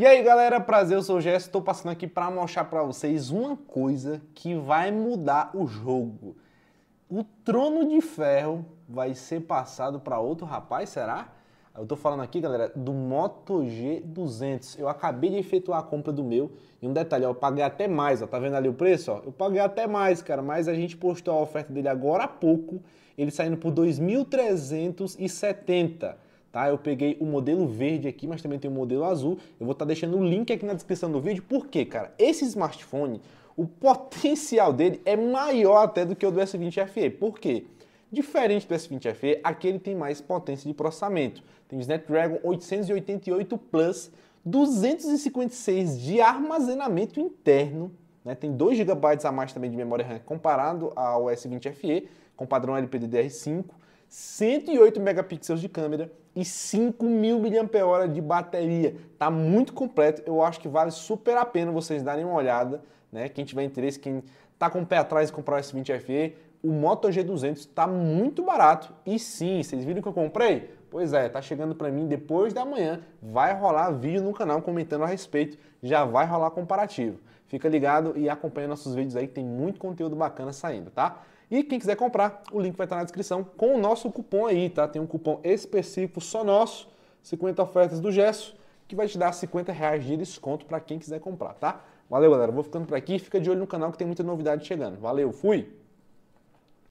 E aí galera, prazer, eu sou o Gerson, estou passando aqui para mostrar para vocês uma coisa que vai mudar o jogo. O Trono de Ferro vai ser passado para outro rapaz, será? Eu estou falando aqui, galera, do Moto G200. Eu acabei de efetuar a compra do meu. E um detalhe, ó, eu paguei até mais, ó, tá vendo ali o preço? Ó? Eu paguei até mais, cara, mas a gente postou a oferta dele agora há pouco, ele saindo por 2.370 tá? Eu peguei o modelo verde aqui, mas também tem o modelo azul. Eu vou estar tá deixando o link aqui na descrição do vídeo, porque, cara, esse smartphone, o potencial dele é maior até do que o do S20 FE. Por quê? Diferente do S20 FE, aqui ele tem mais potência de processamento. Tem Snapdragon 888 Plus, 256 de armazenamento interno, né? tem 2 GB a mais também de memória RAM comparado ao S20 FE, com padrão LPDDR5. 108 megapixels de câmera e 5.000 mAh de bateria. Tá muito completo, eu acho que vale super a pena vocês darem uma olhada, né? Quem tiver interesse, quem tá com o pé atrás em comprar o S20 FE, o Moto G200 tá muito barato. E sim, vocês viram que eu comprei? Pois é, tá chegando para mim depois da manhã, vai rolar vídeo no canal comentando a respeito, já vai rolar comparativo. Fica ligado e acompanha nossos vídeos aí que tem muito conteúdo bacana saindo, tá? E quem quiser comprar, o link vai estar na descrição com o nosso cupom aí, tá? Tem um cupom específico só nosso, 50 ofertas do Gesso, que vai te dar 50 reais de desconto para quem quiser comprar, tá? Valeu, galera. Vou ficando por aqui. Fica de olho no canal que tem muita novidade chegando. Valeu, fui!